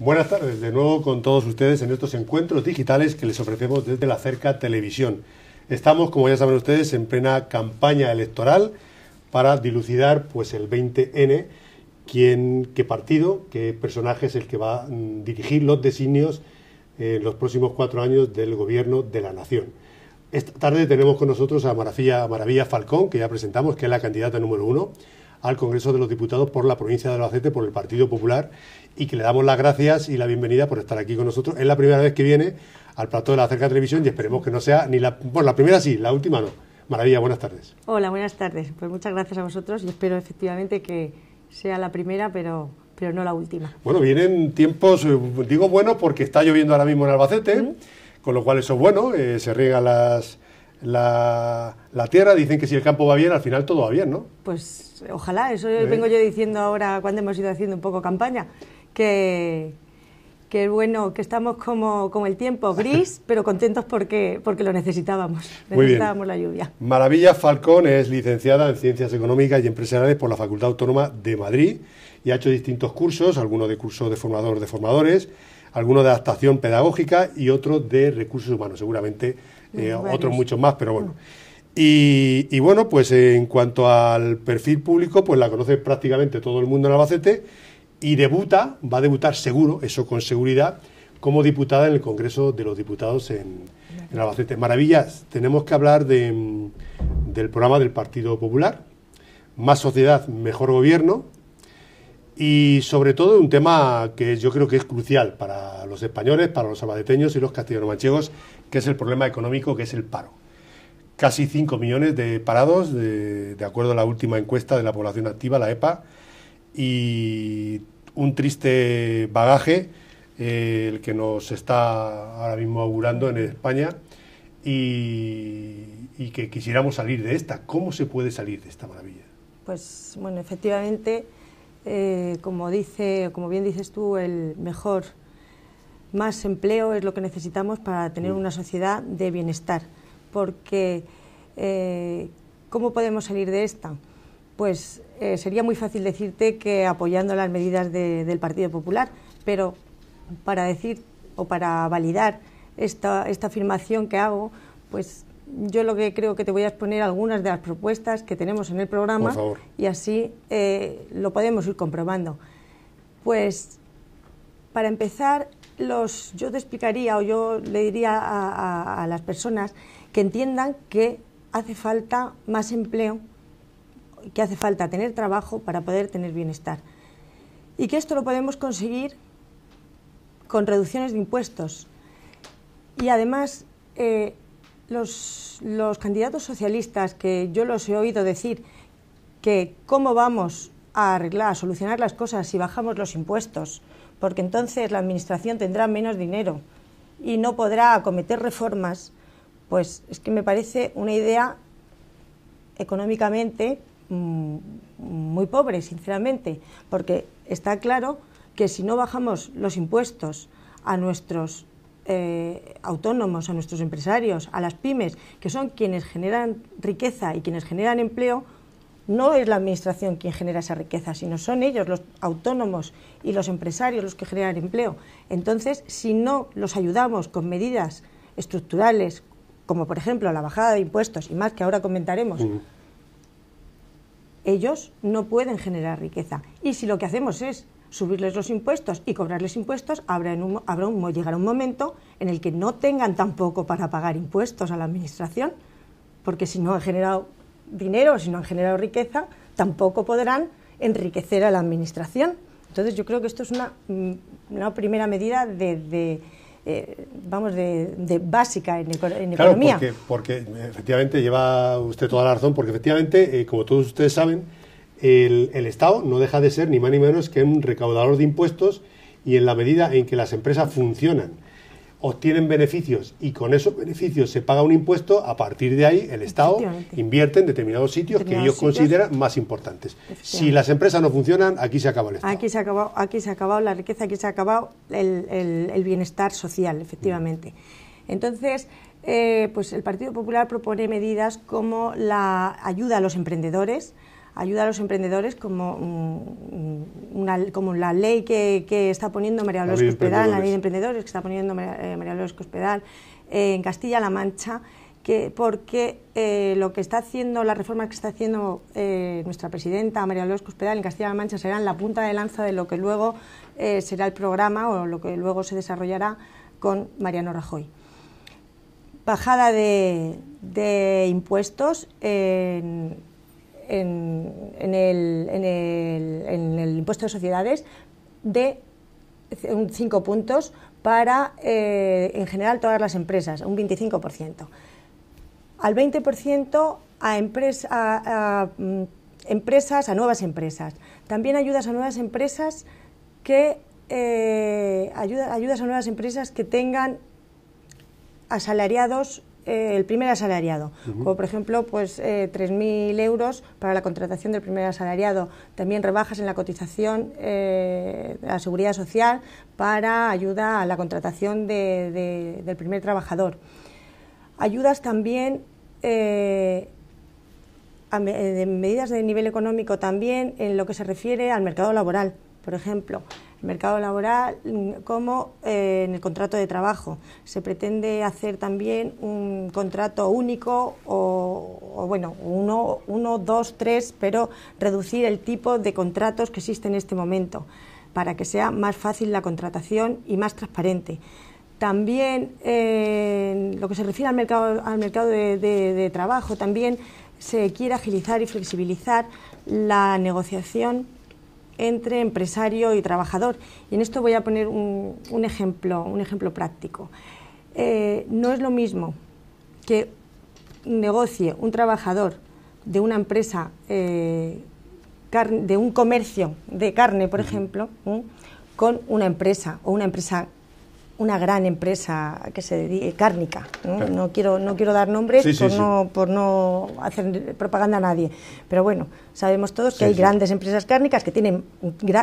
Buenas tardes, de nuevo con todos ustedes en estos encuentros digitales que les ofrecemos desde la cerca televisión. Estamos, como ya saben ustedes, en plena campaña electoral para dilucidar pues el 20N, qué partido, qué personaje es el que va a dirigir los designios en los próximos cuatro años del gobierno de la nación. Esta tarde tenemos con nosotros a Maravilla, Maravilla Falcón, que ya presentamos, que es la candidata número uno al Congreso de los Diputados por la provincia de Albacete, por el Partido Popular, y que le damos las gracias y la bienvenida por estar aquí con nosotros. Es la primera vez que viene al plato de la cerca de televisión y esperemos que no sea ni la... Bueno, la primera sí, la última no. Maravilla, buenas tardes. Hola, buenas tardes. Pues muchas gracias a vosotros y espero efectivamente que sea la primera, pero pero no la última. Bueno, vienen tiempos, eh, digo bueno porque está lloviendo ahora mismo en Albacete, con lo cual eso es bueno, eh, se riegan las, la, tierra, dicen que si el campo va bien, al final todo va bien, ¿no? Pues ojalá, eso ¿Eh? vengo yo diciendo ahora cuando hemos ido haciendo un poco campaña, que, que bueno, que estamos como el tiempo gris, pero contentos porque, porque lo necesitábamos, necesitábamos la lluvia. Maravilla Falcón es licenciada en Ciencias Económicas y Empresariales por la Facultad Autónoma de Madrid y ha hecho distintos cursos, algunos de cursos de formador de formadores, algunos de adaptación pedagógica y otros de recursos humanos, seguramente eh, otros muchos más, pero bueno. Mm. Y, bueno, pues en cuanto al perfil público, pues la conoce prácticamente todo el mundo en Albacete y debuta, va a debutar seguro, eso con seguridad, como diputada en el Congreso de los Diputados en, Albacete. Maravillas, tenemos que hablar del programa del Partido Popular, más sociedad, mejor gobierno, y sobre todo un tema que yo creo que es crucial para los españoles, para los albaceteños y los castellanomanchegos, manchegos, que es el problema económico, que es el paro. Casi 5 millones de parados, de, acuerdo a la última encuesta de la población activa, la EPA, y un triste bagaje eh, el que nos está ahora mismo augurando en España y, que quisiéramos salir de esta. ¿Cómo se puede salir de esta maravilla? Pues bueno, efectivamente, eh, como dice, como bien dices tú, el mejor más empleo es lo que necesitamos para tener una sociedad de bienestar, porque eh, ¿cómo podemos salir de esta? Pues eh, sería muy fácil decirte que apoyando las medidas del Partido Popular, pero para decir o para validar esta, afirmación que hago, pues yo lo que creo que te voy a exponer algunas de las propuestas que tenemos en el programa y así eh, lo podemos ir comprobando. Pues para empezar, los, yo te explicaría o yo le diría a, las personas que entiendan que hace falta más empleo, que hace falta tener trabajo para poder tener bienestar. Y que esto lo podemos conseguir con reducciones de impuestos. Y además, eh, los, los, candidatos socialistas, que yo los he oído decir que cómo vamos a arreglar, a solucionar las cosas si bajamos los impuestos, porque entonces la Administración tendrá menos dinero y no podrá acometer reformas, pues es que me parece una idea económicamente mm, muy pobre, sinceramente, porque está claro que si no bajamos los impuestos a nuestros eh, autónomos, a nuestros empresarios, a las pymes, que son quienes generan riqueza y quienes generan empleo, no es la Administración quien genera esa riqueza, sino son ellos, los autónomos y los empresarios, los que generan empleo. Entonces, si no los ayudamos con medidas estructurales, como por ejemplo la bajada de impuestos y más que ahora comentaremos, ellos no pueden generar riqueza. Y si lo que hacemos es subirles los impuestos y cobrarles impuestos, habrá, un, un momento en el que no tengan tampoco para pagar impuestos a la Administración, porque si no ha generado dinero, si no han generado riqueza, tampoco podrán enriquecer a la Administración. Entonces yo creo que esto es una, mm, una primera medida de, eh, vamos, de, básica en, claro, economía. Porque, efectivamente lleva usted toda la razón, porque efectivamente, eh, como todos ustedes saben, el, Estado no deja de ser ni más ni menos que un recaudador de impuestos y en la medida en que las empresas funcionan obtienen beneficios y con esos beneficios se paga un impuesto, a partir de ahí el Estado invierte en determinados sitios que ellos consideran más importantes. Si las empresas no funcionan, aquí se acaba el Estado. Aquí se ha acabado, aquí se la riqueza, aquí se ha acabado el, bienestar social, efectivamente. Mm. Entonces, eh, pues el Partido Popular propone medidas como la ayuda a los emprendedores, ayuda a los emprendedores como, como la ley que, está poniendo María Dolores Cospedal, la ley de emprendedores que está poniendo María, eh, Cospedal eh, en Castilla-La Mancha, que, porque eh, lo que está haciendo, las reformas que está haciendo nuestra presidenta María Dolores Cospedal en Castilla-La Mancha serán la punta de lanza de lo que luego será el programa o lo que luego se desarrollará con Mariano Rajoy bajada de, de impuestos en, en, el, impuesto de sociedades de 5 puntos para, eh, en general, todas las empresas, un 25%. Al 20% a, empresa, a, a mm, empresas, a nuevas empresas. También ayudas a nuevas empresas que eh, ayudas a nuevas empresas que tengan asalariados eh, el primer asalariado, como por ejemplo pues eh, 3.000 euros para la contratación del primer asalariado, también rebajas en la cotización eh, de la seguridad social para ayuda a la contratación del primer trabajador. Ayudas también eh, a medidas de nivel económico también en lo que se refiere al mercado laboral, por ejemplo mercado laboral mm, como eh, en el contrato de trabajo. Se pretende hacer también un contrato único o, bueno, uno, uno, dos, tres, pero reducir el tipo de contratos que existen en este momento para que sea más fácil la contratación y más transparente. También, en lo que se refiere al mercado, al mercado de trabajo, también se quiere agilizar y flexibilizar la negociación entre empresario y trabajador. Y en esto voy a poner un, ejemplo, un ejemplo práctico. Eh, no es lo mismo que negocie un trabajador de una empresa, eh, de un comercio de carne, por ejemplo, con una empresa o una empresa una gran empresa que se dedica, cárnica, ¿no? quiero, no quiero dar nombres por, no, hacer propaganda a nadie, pero bueno, sabemos todos que hay grandes empresas cárnicas que tienen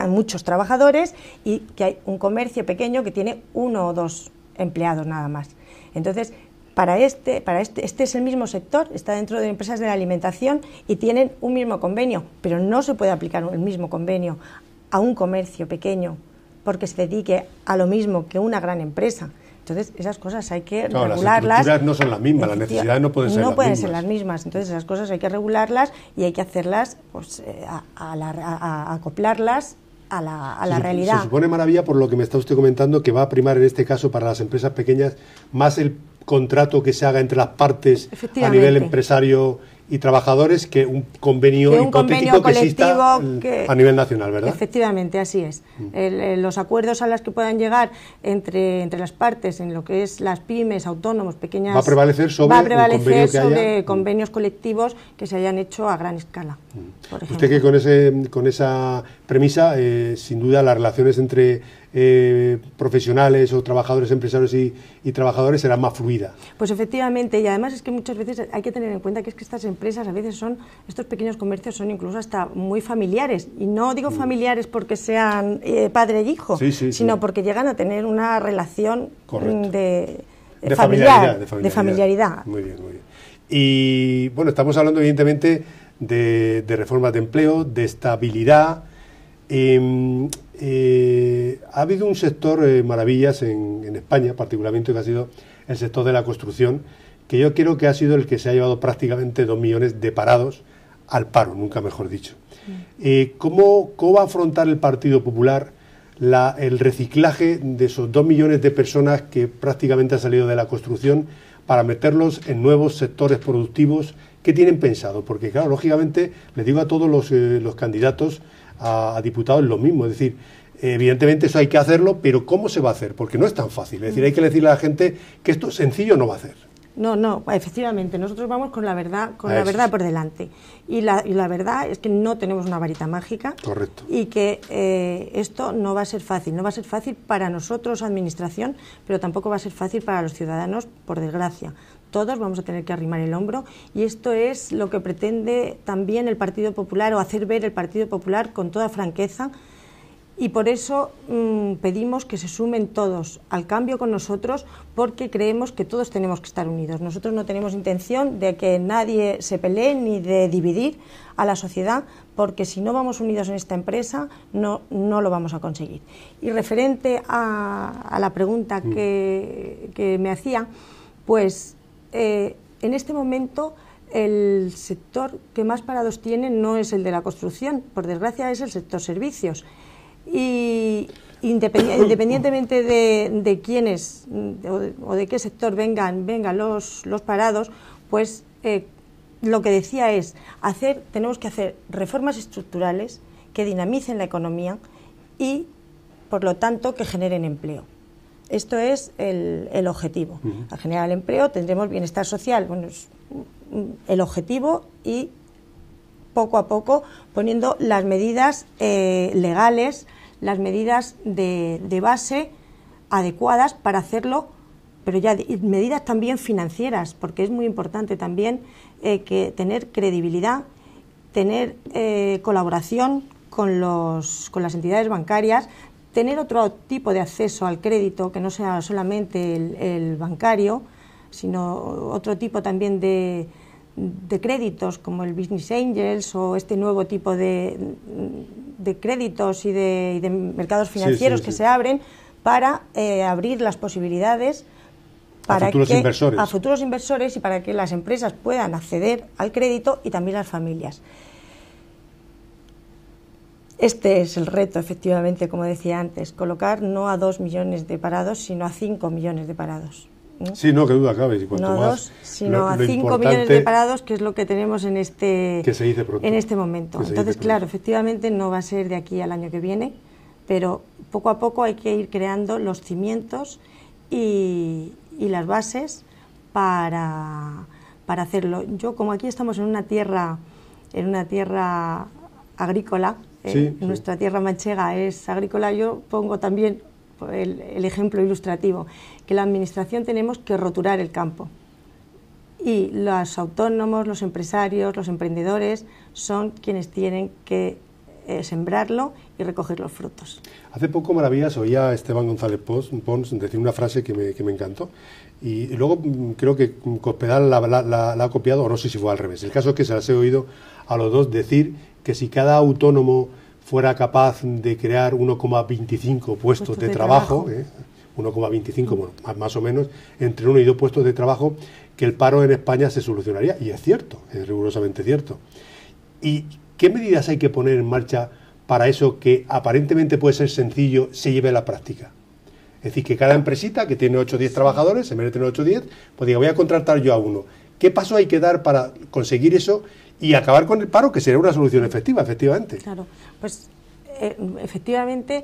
muchos trabajadores y que hay un comercio pequeño que tiene uno o dos empleados nada más. Entonces, para este, para este, este es el mismo sector, está dentro de empresas de la alimentación y tienen un mismo convenio, pero no se puede aplicar el mismo convenio a un comercio pequeño porque se dedique a lo mismo que una gran empresa. Entonces, esas cosas hay que regularlas. Las necesidades no son las mismas, las necesidades no pueden ser no pueden ser las mismas. Entonces, esas cosas hay que regularlas y hay que hacerlas, pues, eh, a, a, acoplarlas a la, a la realidad. Se supone maravilla por lo que me está usted comentando que va a primar en este caso para las empresas pequeñas más el contrato que se haga entre las partes a nivel empresario y trabajadores que un convenio hipotético que exista a nivel nacional, ¿verdad? Efectivamente, así es. Mm. Eh, los acuerdos a los que puedan llegar entre, entre las partes, en lo que es las pymes, autónomos, pequeñas... Va a prevalecer sobre, va a prevalecer sobre mm. convenios colectivos que se hayan hecho a gran escala. Mm. Usted que con, ese, con esa premisa, eh, sin duda, las relaciones entre eh, profesionales o trabajadores, empresarios y, trabajadores será más fluida. Pues efectivamente, y además es que muchas veces hay que tener en cuenta que es que estas empresas a veces son, estos pequeños comercios son incluso hasta muy familiares, y no digo mm. familiares porque sean eh, padre e hijo, sino porque llegan a tener una relación mm, eh, de, familiaridad, de, familiaridad, Muy bien, muy bien. Y bueno, estamos hablando evidentemente de, de reformas de empleo, de estabilidad, Em, eh, ha habido un sector eh, maravillas en, España, particularmente que ha sido el sector de la construcción, que yo creo que ha sido el que se ha llevado prácticamente dos millones de parados al paro, nunca mejor dicho. Mm. Eh, ¿cómo, va a afrontar el Partido Popular el reciclaje de esos dos millones de personas que prácticamente han salido de la construcción para meterlos en nuevos sectores productivos? ¿Qué tienen pensado? Porque, claro, lógicamente, les digo a todos los candidatos a, diputados lo mismo. Es decir, evidentemente eso hay que hacerlo, pero ¿cómo se va a hacer? Porque no es tan fácil. Es decir, hay que decirle a la gente que esto sencillo no va a hacer. No, no, efectivamente, nosotros vamos con la verdad, con ah, la verdad por delante. Y la, verdad es que no tenemos una varita mágica. Correcto. Y que eh, esto no va a ser fácil. No va a ser fácil para nosotros, administración, pero tampoco va a ser fácil para los ciudadanos, por desgracia todos vamos a tener que arrimar el hombro y esto es lo que pretende también el Partido Popular o hacer ver el Partido Popular con toda franqueza y por eso mm, pedimos que se sumen todos al cambio con nosotros porque creemos que todos tenemos que estar unidos. Nosotros no tenemos intención de que nadie se pelee ni de dividir a la sociedad porque si no vamos unidos en esta empresa no, no lo vamos a conseguir. Y referente a, la pregunta mm. que me hacía, pues eh, en este momento el sector que más parados tiene no es el de la construcción, por desgracia es el sector servicios. Y independientemente de, quiénes o de, qué sector vengan, vengan los, los parados, pues eh, lo que decía es hacer, tenemos que hacer reformas estructurales que dinamicen la economía y, por lo tanto, que generen empleo. Esto es el, objetivo. a generar el empleo tendremos bienestar social. Bueno, es el objetivo y poco a poco poniendo las medidas eh, legales, las medidas de, base adecuadas para hacerlo, pero ya medidas también financieras, porque es muy importante también eh, que tener credibilidad, tener eh, colaboración con, los, con las entidades bancarias, tener otro tipo de acceso al crédito que no sea solamente el, bancario, sino otro tipo también de, créditos como el Business Angels o este nuevo tipo de, créditos y de, mercados financieros que se abren para eh, abrir las posibilidades para que, a futuros inversores y para que las empresas puedan acceder al crédito y también las familias. Este es el reto, efectivamente, como decía antes, colocar no a dos millones de parados, sino a cinco millones de parados. Sí, no, que duda cabe. Y cuanto no a dos, sino a cinco millones de parados, que es lo que tenemos en este, en este momento. Entonces, claro, efectivamente no va a ser de aquí al año que viene, pero poco a poco hay que ir creando los cimientos y, y las bases para, para hacerlo. Yo, como aquí estamos en una tierra, en una tierra agrícola, eh, nuestra tierra manchega es agrícola, yo pongo también el, ejemplo ilustrativo, que la administración tenemos que roturar el campo. Y los autónomos, los empresarios, los emprendedores son quienes tienen que eh, sembrarlo y recoger los frutos. Hace poco, Maravillas, oía a Esteban González Pons, decir una frase que me, que me encantó. Y, luego mm, creo que Cospedal la, ha copiado, o no sé si fue al revés. El caso es que se las he oído a los dos decir que si cada autónomo fuera capaz de crear 1,25 puestos de, trabajo, 1,25, ¿eh? bueno, más, más, o menos, entre uno y dos puestos de trabajo, que el paro en España se solucionaría. Y es cierto, es rigurosamente cierto. Y ¿Qué medidas hay que poner en marcha para eso que aparentemente puede ser sencillo se lleve a la práctica? Es decir, que cada empresita que tiene 8 o 10 trabajadores, se merece tener 8 o 10, pues diga, voy a contratar yo a uno. ¿Qué paso hay que dar para conseguir eso y acabar con el paro, que sería una solución efectiva, efectivamente? Claro, pues eh, efectivamente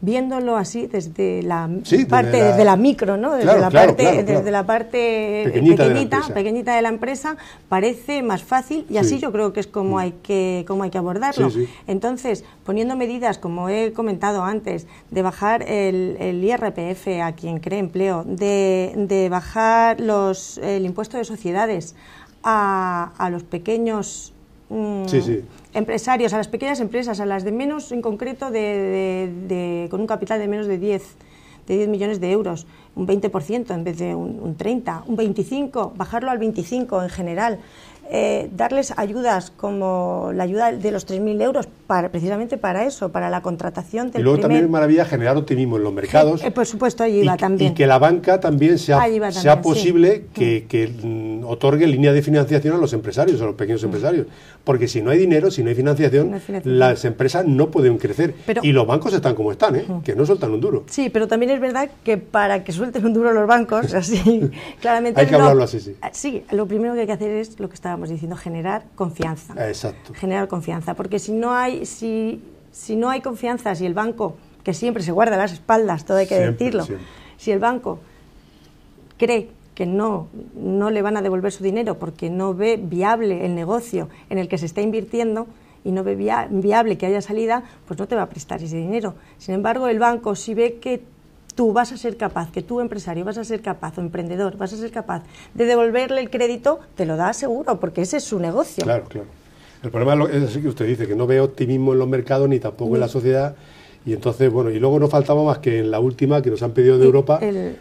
viéndolo así desde la parte de la, micro no desde la parte desde la parte pequeñita pequeñita de, la empresa parece más fácil y así yo creo que es como mm. hay que como hay que abordarlo entonces poniendo medidas como he comentado antes de bajar el, IRPF a quien cree empleo de, bajar los el impuesto de sociedades a, a los pequeños Mm, empresarios, a las pequeñas empresas, a las de menos, en concreto, de, con un capital de menos de 10, de 10 millones de euros, un 20% en vez de un, un 30, un 25, bajarlo al 25 en general. Eh, darles ayudas como la ayuda de los 3.000 euros para, precisamente para eso, para la contratación del Y luego también maravilla generar optimismo en los mercados. Eh, por supuesto, ahí va también. Y que la banca también sea, sea posible que, mm. Mm, otorgue línea de financiación a los empresarios, a los pequeños mm. empresarios. Porque si no hay dinero, si no hay financiación, las empresas no pueden crecer. y los bancos están como están, ¿eh? que no sueltan un duro. Sí, pero también es verdad que para que suelten un duro los bancos, así, claramente... hay que hablarlo así, sí. Ah, sí, lo primero que hay que hacer es lo que está estamos diciendo, generar confianza. Ah, exacto. Generar confianza, porque si no hay, si, si no hay confianza, si el banco, que siempre se guarda las espaldas, todo hay que decirlo, si el banco cree que no, no le van a devolver su dinero porque no ve viable el negocio en el que se está invirtiendo, y no ve viable que haya salida, pues no te va a prestar ese dinero. Sin embargo, el banco si ve que tú vas a ser capaz, que tú empresario vas a ser capaz o emprendedor vas a ser capaz de devolverle el crédito, te lo da seguro, porque ese es su negocio. Claro, claro. El problema es que usted dice, que no ve optimismo en los mercados ni tampoco en la sociedad. Y entonces, bueno, y luego no faltaba más que en la última que nos han pedido de Europa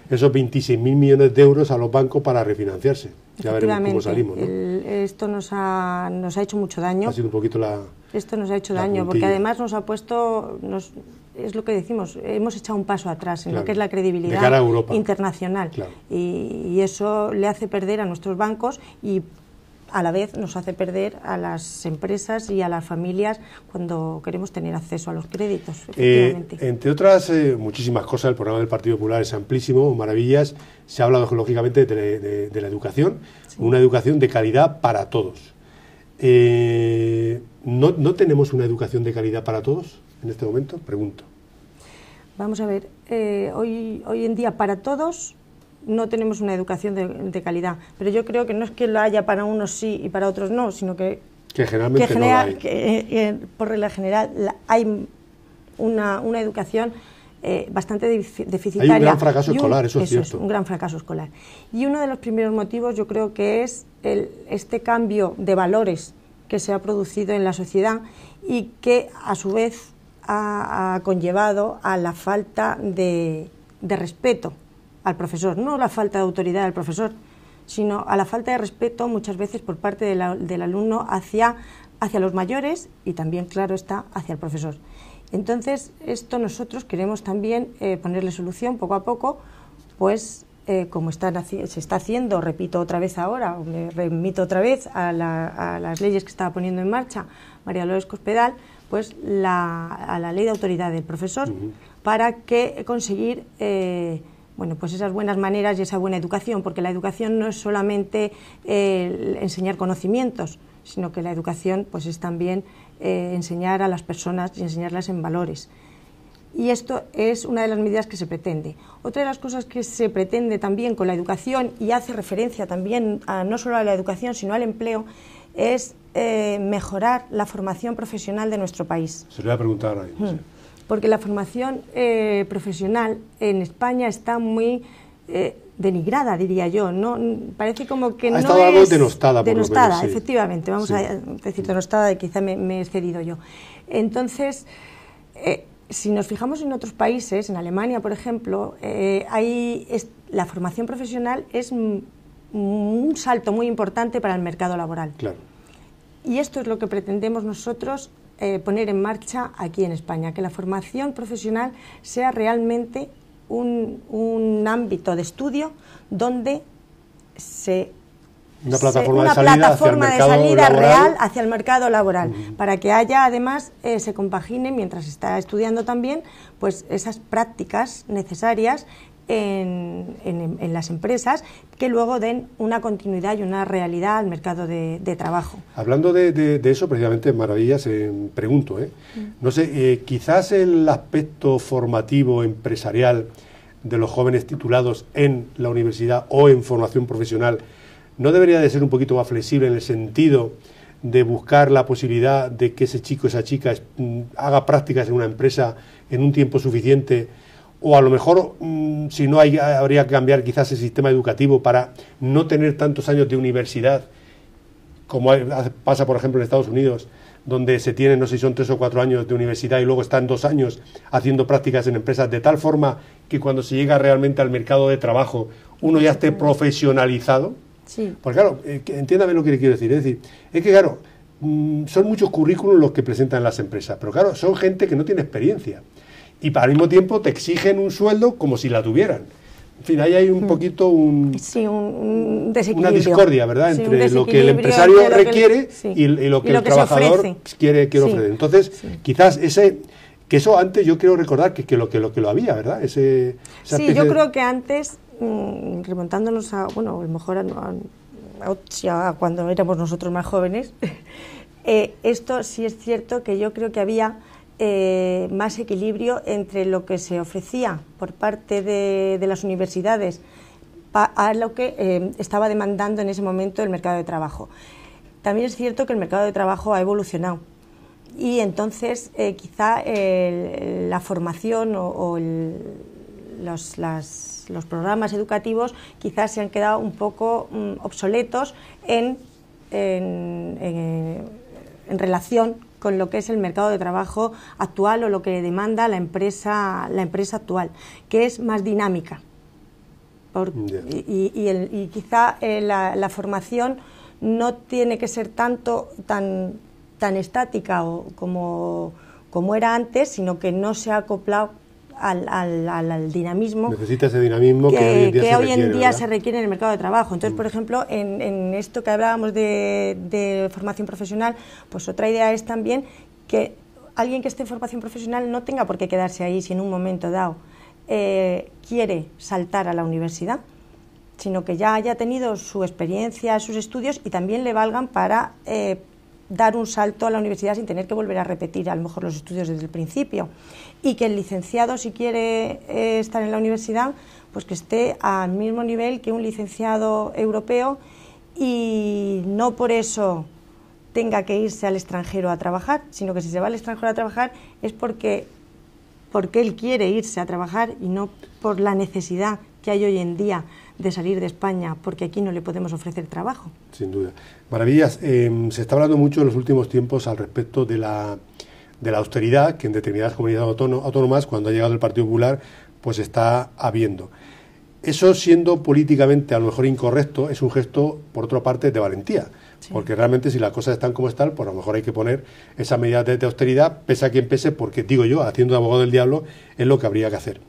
esos esos mil millones de euros a los bancos para refinanciarse. Ya veremos cómo salimos. ¿no? esto nos ha, nos ha hecho mucho daño. Ha sido un poquito la. Esto nos ha hecho daño, porque además nos ha puesto es lo que decimos, hemos echado un paso atrás en lo que es la credibilidad internacional. Y, eso le hace perder a nuestros bancos y a la vez nos hace perder a las empresas y a las familias cuando queremos tener acceso a los créditos. Eh, entre otras eh, muchísimas cosas, el programa del Partido Popular es amplísimo, maravillas. Se ha hablado lógicamente de, la educación, una educación de calidad para todos. Eh, ¿no, ¿No tenemos una educación de calidad para todos? en este momento? Pregunto. Vamos a ver, eh, hoy, hoy en día para todos no tenemos una educación de, calidad, pero yo creo que no es que lo haya para unos sí y para otros no, sino que... Que generalmente eh, eh, por regla general hay una, una educación bastante deficitaria. Hay un gran fracaso escolar, eso, es cierto. un gran fracaso escolar. Y uno de los primeros motivos yo creo que es este cambio de valores que se ha producido en la sociedad y que a su vez ha, conllevado a la falta de, respeto al profesor, no la falta de autoridad del profesor, sino a la falta de respeto muchas veces por parte del alumno hacia, los mayores y también, claro está, hacia el profesor. Entonces, esto nosotros queremos también eh, ponerle solución poco a poco, pues eh, como se está haciendo, repito otra vez ahora, me remito otra vez a, a las leyes que estaba poniendo en marcha María López Cospedal, pues a la ley de autoridad del profesor para que conseguir eh, bueno, pues esas buenas maneras y esa buena educación, porque la educación no es solamente eh, enseñar conocimientos, sino que la educación pues es también eh, enseñar a las personas y enseñarlas en valores. Y esto es una de las medidas que se pretende. Otra de las cosas que se pretende también con la educación y hace referencia también a, no solo a la educación, sino al empleo, es eh, mejorar la formación profesional de nuestro país. Se lo voy a preguntar ahora. Hmm. Porque la formación eh, profesional en España está muy eh, denigrada, diría yo. No parece como que no estado denostada, efectivamente. Vamos a decir denostada, quizá me, he excedido yo. Entonces, si nos fijamos en otros países, en Alemania, por ejemplo, es, la formación profesional es un salto muy importante para el mercado laboral. Claro. Y esto es lo que pretendemos nosotros eh, poner en marcha aquí en España, que la formación profesional sea realmente un, ámbito de estudio donde se una plataforma, de salida, real hacia el mercado laboral, para que haya además eh, se compagine mientras está estudiando también pues esas prácticas necesarias en, las empresas que luego den una continuidad y una realidad al mercado de, trabajo. Hablando de, eso, precisamente, Maravillas, pregunto, ¿eh? mm. no sé, eh, quizás el aspecto formativo empresarial de los jóvenes titulados en la universidad o en formación profesional no debería de ser un poquito más flexible en el sentido de buscar la posibilidad de que ese chico, esa chica mm, haga prácticas en una empresa en un tiempo suficiente o a lo mejor mm, si no hay, habría que cambiar quizás el sistema educativo para no tener tantos años de universidad como pasa por ejemplo en Estados Unidos donde se tienen no sé si son tres o cuatro años de universidad y luego están dos años haciendo prácticas en empresas de tal forma que cuando se llega realmente al mercado de trabajo uno ya esté profesionalizado sí. porque claro eh, entiéndame lo que le quiero decir es decir es que claro mm, son muchos currículos los que presentan las empresas pero claro son gente que no tiene experiencia y al mismo tiempo te exigen un sueldo como si la tuvieran. En fin, ahí hay un hmm. poquito un, una discordia, ¿verdad? entre lo que el empresario requiere y, lo que el trabajador quiere, quiere ofrecer. Entonces, quizás ese que eso antes yo quiero recordar que, lo que lo había, ¿verdad? Ese, sí, yo creo que antes mm, remontándonos a bueno, a lo mejor cuando éramos nosotros más jóvenes, eh, esto sí es cierto que yo creo que había eh, más equilibrio entre lo que se ofrecía por parte de, las universidades a lo que eh, estaba demandando en ese momento el mercado de trabajo. También es cierto que el mercado de trabajo ha evolucionado y entonces eh, quizá la formación o, los, programas educativos quizás se han quedado un poco mm, obsoletos en, relación en, en relación con lo que es el mercado de trabajo actual o lo que demanda la empresa, la empresa actual, que es más dinámica. y, quizá eh, la, formación no tiene que ser tanto tan, tan estática o como era antes, sino que no se ha acoplado al, dinamismo. dinamismo que, hoy en día, se, requiere, en el mercado de trabajo. Entonces, mm. por ejemplo, en, esto que hablábamos de, formación profesional, pues otra idea es también que alguien que esté en formación profesional no tenga por qué quedarse ahí si en un momento dado eh, quiere saltar a la universidad, sino que ya haya tenido su experiencia, sus estudios y también le valgan para eh, dar un salto a la universidad sin tener que volver a repetir a lo mejor los estudios desde el principio y que el licenciado si quiere eh, estar en la universidad pues que esté al mismo nivel que un licenciado europeo y no por eso tenga que irse al extranjero a trabajar, sino que si se va al extranjero a trabajar es porque porque él quiere irse a trabajar y no por la necesidad que hay hoy en día de salir de España porque aquí no le podemos ofrecer trabajo. Sin duda. Maravillas, em, se está hablando mucho en los últimos tiempos al respecto de la, de la austeridad que en determinadas comunidades autónomas, cuando ha llegado el Partido Popular, pues está habiendo. Eso siendo políticamente a lo mejor incorrecto, es un gesto, por otra parte, de valentía. Porque realmente si las cosas están como están, pues a lo mejor hay que poner esa medida de, de austeridad, pese a quien pese, porque digo yo, haciendo de abogado del diablo, es lo que habría que hacer.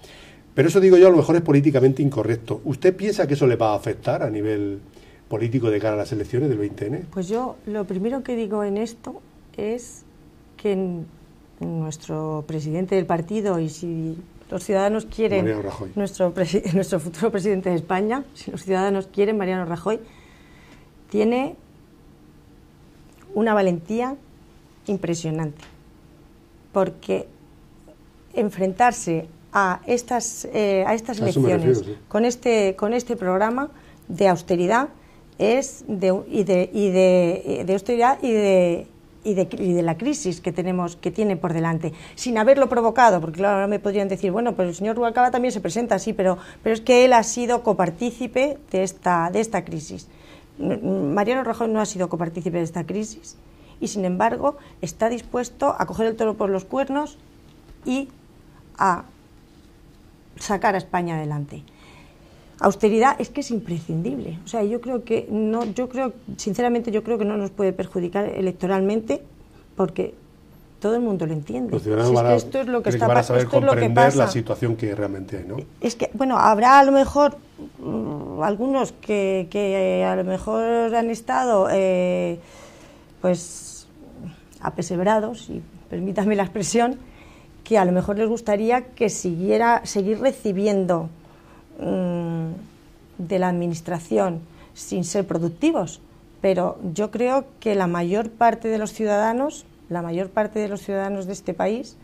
Pero eso digo yo, a lo mejor es políticamente incorrecto. ¿Usted piensa que eso le va a afectar a nivel político de cara a las elecciones del 20N? Pues yo lo primero que digo en esto es que nuestro presidente del partido y si los ciudadanos quieren nuestro, nuestro futuro presidente de España, si los ciudadanos quieren Mariano Rajoy, tiene una valentía impresionante, porque enfrentarse eh, a estas, a estas elecciones, con, este, con este programa de austeridad es de, y, de, eh, de, austeridad y de, y de, la crisis que tenemos que tiene por delante, sin haberlo provocado, porque claro, ahora me podrían decir, bueno, pues el señor Rubalcaba también se presenta así, pero, pero es que él ha sido copartícipe de esta, de esta crisis. Mm, Mariano Rajoy no ha sido copartícipe de esta crisis y, sin embargo, está dispuesto a coger el toro por los cuernos y a sacar a España adelante. Austeridad es que es imprescindible. O sea, yo creo que no, yo creo, sinceramente, yo creo que no nos puede perjudicar electoralmente, porque todo el mundo lo entiende. Los ciudadanos es que esto es lo que está la situación que realmente hay, ¿no? Es que, bueno, habrá a lo mejor mm, algunos que, que, a lo mejor han estado, eh, pues, apesebrados, y permítame la expresión, que a lo mejor les gustaría que siguiera seguir recibiendo mm, de la administración sin ser productivos, pero yo creo que la mayor parte de los ciudadanos, la mayor parte de los ciudadanos de este país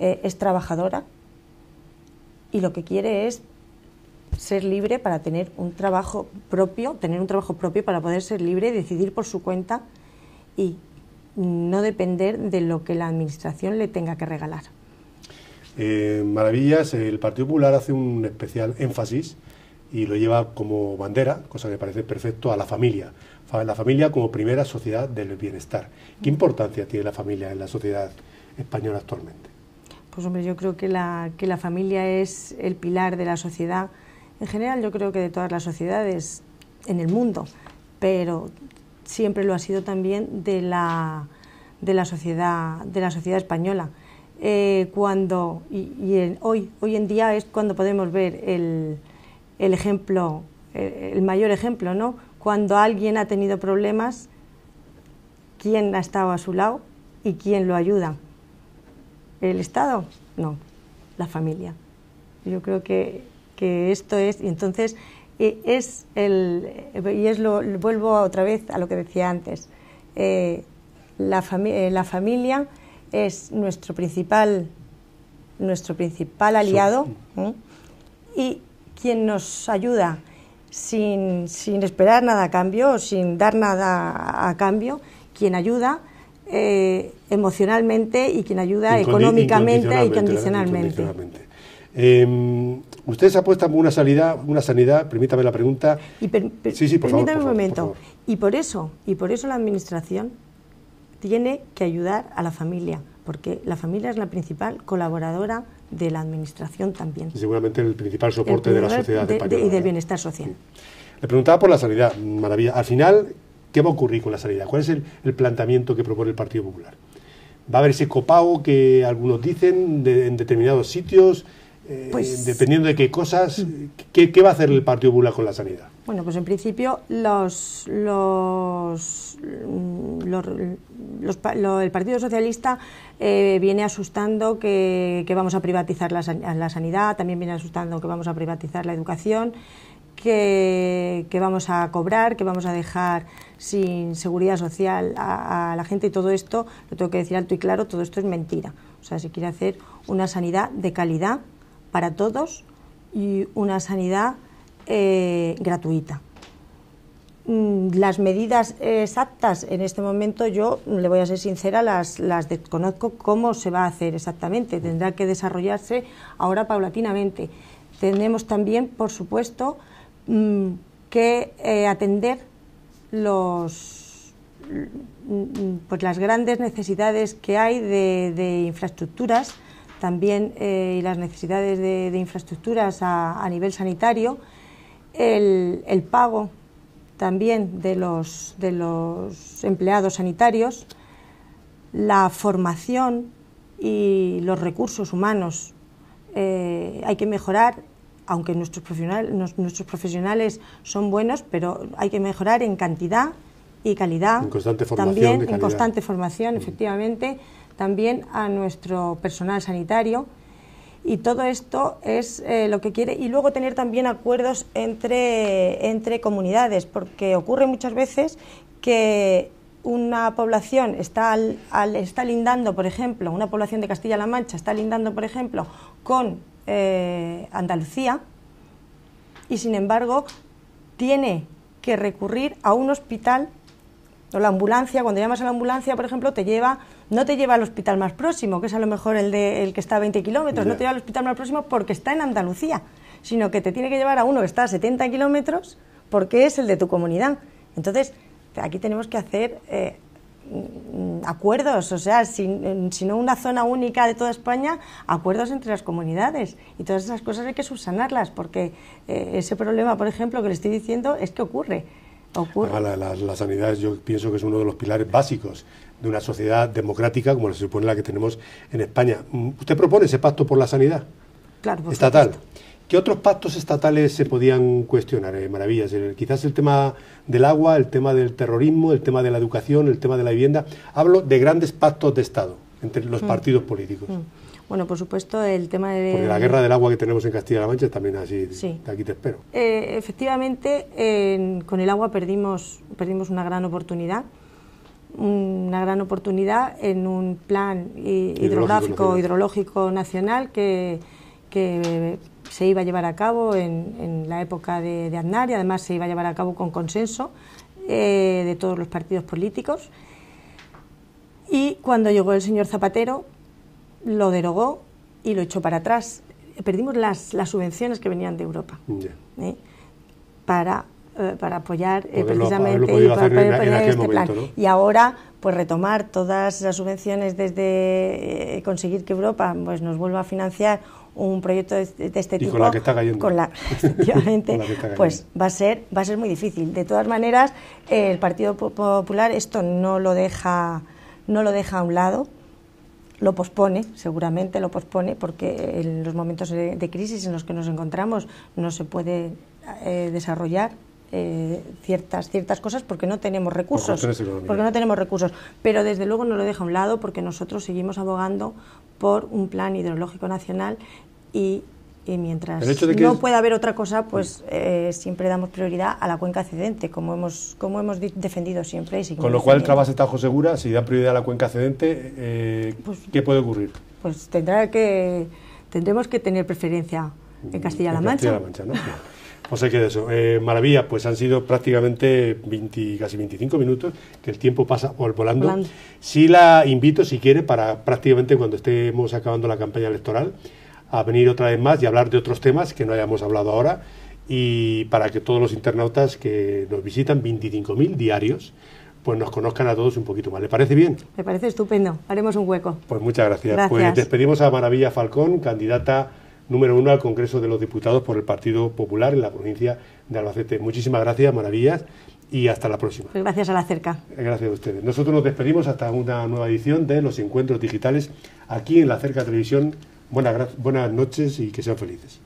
eh, es trabajadora y lo que quiere es ser libre para tener un trabajo propio, tener un trabajo propio para poder ser libre, decidir por su cuenta y no depender de lo que la administración le tenga que regalar. En eh, maravillas, el Partido Popular hace un especial énfasis y lo lleva como bandera, cosa que parece perfecto, a la familia. La familia como primera sociedad del bienestar. ¿Qué importancia tiene la familia en la sociedad española actualmente? Pues hombre, yo creo que la, que la familia es el pilar de la sociedad. En general, yo creo que de todas las sociedades en el mundo, pero siempre lo ha sido también de la, sociedad, de la sociedad española. Eh, cuando, y, hoy, hoy en día es cuando podemos ver el, el ejemplo, eh, el, mayor ejemplo, ¿no? Cuando alguien ha tenido problemas, ¿quién ha estado a su lado y quién lo ayuda? ¿El Estado? No, la familia. Yo creo que, que esto es, y entonces eh, es el, y es lo, vuelvo otra vez a lo que decía antes, la, la familia es nuestro principal, nuestro principal aliado ¿eh? y quien nos ayuda sin, sin, esperar nada a cambio, sin dar nada a cambio, quien ayuda eh, emocionalmente y quien ayuda económicamente y condicionalmente. Em, ustedes apuestan por una sanidad, una sanidad, permítame la pregunta. sí, sí, por un momento. Y por eso, y por eso la administración tiene que ayudar a la familia, porque la familia es la principal colaboradora de la administración también. Y seguramente el principal soporte de la sociedad y del bienestar social. Le preguntaba por la sanidad, maravilla. Al final, ¿qué va a ocurrir con la sanidad? ¿Cuál es el, planteamiento que propone el Partido Popular? ¿Va a haber ese copago que algunos dicen en determinados sitios? Eh, pues- dependiendo de qué cosas, ¿qué, va a hacer el Partido Popular con la sanidad? Bueno, pues en principio los, mm, el Partido Socialista eh, viene asustando que, vamos a privatizar la, sanidad, también viene asustando que vamos a privatizar la educación, que, vamos a cobrar, que vamos a dejar sin seguridad social a, la gente y todo esto, lo tengo que decir alto y claro, todo esto es mentira. O sea, si quiere hacer una sanidad de calidad para todos y una sanidad eh, gratuita. Mm, las medidas exactas, en este momento yo le voy a ser sincera, las, las desconozco cómo se va a hacer exactamente. Tendrá que desarrollarse ahora paulatinamente. Tenemos también, por supuesto, mm, que eh, atender los, mm, pues las grandes necesidades que hay de infraestructuras también eh, y las necesidades de, infraestructuras a, nivel sanitario, el, pago también de los, de los empleados sanitarios, la formación y los recursos humanos. Eh, hay que mejorar, aunque nuestros, nuestros profesionales son buenos, pero hay que mejorar en cantidad y calidad. En constante formación. en constante formación, mm. efectivamente también a nuestro personal sanitario. Y todo esto es eh, lo que quiere. Y luego tener también acuerdos entre, comunidades, porque ocurre muchas veces que una población está, al, está lindando, por ejemplo, una población de Castilla-La Mancha está lindando, por ejemplo, con eh, Andalucía y, sin embargo, tiene que recurrir a un hospital o la ambulancia, cuando llamas a la ambulancia, por ejemplo, te lleva, no te lleva al hospital más próximo, que es a lo mejor el, de, el que está a 20 kilómetros, no te lleva al hospital más próximo porque está en Andalucía, sino que te tiene que llevar a uno que está a 70 kilómetros porque es el de tu comunidad. Entonces, aquí tenemos que hacer eh, acuerdos, o sea, si, no una zona única de toda España, acuerdos entre las comunidades. Y todas esas cosas hay que subsanarlas, porque eh, ese problema, por ejemplo, que le estoy diciendo, es que ocurre la, sanidad yo pienso que es uno de los pilares básicos de una sociedad democrática como se supone la que tenemos en España. Mm, ¿Usted propone ese pacto por la sanidad claro, estatal? ¿Qué otros pactos estatales se podían cuestionar? Eh, maravillas. quizás el tema del agua, el tema del terrorismo, el tema de la educación, el tema de la vivienda. Hablo de grandes pactos de Estado entre los mm. partidos políticos. Mm. Bueno, por supuesto, el tema de... Porque la guerra del agua que tenemos en Castilla-La Mancha también así, sí. aquí te espero. Eh, efectivamente, con el agua perdimos, perdimos una gran oportunidad, una gran oportunidad en un plan hidrográfico, hidrológico, nacional que, se iba a llevar a cabo en, la época de, de, Aznar y además se iba a llevar a cabo con consenso eh, de todos los partidos políticos. Y cuando llegó el señor Zapatero, lo derogó y lo echó para atrás. Perdimos las, las subvenciones que venían de Europa ¿eh? Eh, para, apoyar eh, precisamente este plan. y ahora pues retomar todas las subvenciones desde conseguir que Europa pues nos vuelva a financiar un proyecto de, este tipo con la que está cayendo pues va a ser va a ser muy difícil de todas maneras el Partido Popular esto no lo deja no lo deja a un lado lo pospone, seguramente lo pospone, porque en los momentos de crisis en los que nos encontramos no se puede eh, desarrollar eh, ciertas, ciertas cosas porque no tenemos recursos. porque no tenemos recursos. Pero desde luego no lo deja a un lado porque nosotros seguimos abogando por un plan hidrológico nacional y y mientras no pueda haber otra cosa, pues eh, siempre damos prioridad a la cuenca cedente, como hemos, como hemos defendido siempre. Y Con lo cual, el trabas está Tajo Segura, si da prioridad a la cuenca cedente, eh, pues, ¿qué puede ocurrir? Pues tendrá que, tendremos que tener preferencia en mm, Castilla-La Mancha. Castilla-La Mancha, ¿no? sé pues qué de eso. Eh, maravilla, pues han sido prácticamente casi 25 minutos, que el tiempo pasa volando. volando. Sí la invito, si quiere, para prácticamente cuando estemos acabando la campaña electoral, a venir otra vez más y hablar de otros temas que no hayamos hablado ahora y para que todos los internautas que nos visitan, 25.000 diarios, pues nos conozcan a todos un poquito más. ¿Le parece bien? Me parece estupendo. Haremos un hueco. Pues muchas gracias. Pues despedimos a Maravilla Falcón, candidata número uno al Congreso de los Diputados por el Partido Popular en la provincia de Albacete. Muchísimas gracias, Maravillas, y hasta la próxima. Pues gracias a la cerca. Gracias a ustedes. Nosotros nos despedimos hasta una nueva edición de Los Encuentros Digitales aquí en la Cerca Televisión Buenas, noches y que sean felices.